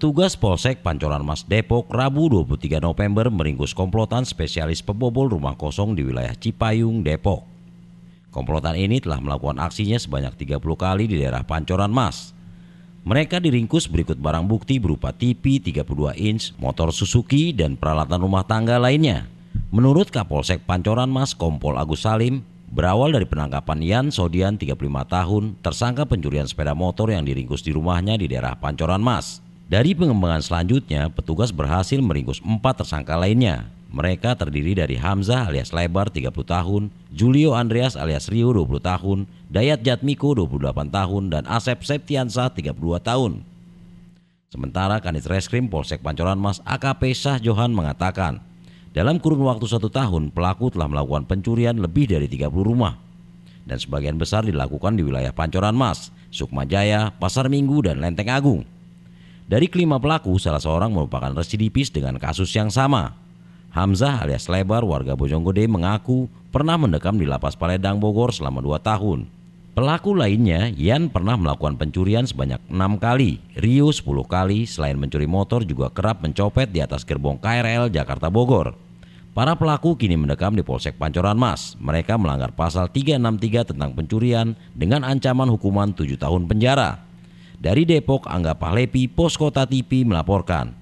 Petugas Polsek Pancoran Mas Depok Rabu 23 November meringkus komplotan spesialis pebobol rumah kosong di wilayah Cipayung, Depok. Komplotan ini telah melakukan aksinya sebanyak 30 kali di daerah Pancoran Mas. Mereka diringkus berikut barang bukti berupa TV 32 inch, motor Suzuki, dan peralatan rumah tangga lainnya. Menurut Kapolsek Pancoran Mas Kompol Agus Salim, berawal dari penangkapan Yan Sodian 35 tahun, tersangka pencurian sepeda motor yang diringkus di rumahnya di daerah Pancoran Mas. Dari pengembangan selanjutnya, petugas berhasil meringkus empat tersangka lainnya. Mereka terdiri dari Hamzah alias Lebar 30 tahun, Julio Andreas alias Rio 20 tahun, Dayat Jatmiko 28 tahun, dan Asep Septiansa 32 tahun. Sementara Kanit Reskrim Polsek Pancoran Mas AKP Syah Johan mengatakan, dalam kurun waktu satu tahun pelaku telah melakukan pencurian lebih dari 30 rumah dan sebagian besar dilakukan di wilayah Pancoran Mas, Sukmajaya, Pasar Minggu, dan Lenteng Agung. Dari kelima pelaku, salah seorang merupakan residivis dengan kasus yang sama. Hamzah alias Lebar warga Bojonggede mengaku pernah mendekam di lapas Paledang Bogor selama 2 tahun. Pelaku lainnya, Yan pernah melakukan pencurian sebanyak enam kali, Rio 10 kali, selain mencuri motor juga kerap mencopet di atas gerbong KRL Jakarta Bogor. Para pelaku kini mendekam di Polsek Pancoran Mas. Mereka melanggar pasal 363 tentang pencurian dengan ancaman hukuman 7 tahun penjara. Dari Depok, Angga Pahlepi, Poskota TV melaporkan.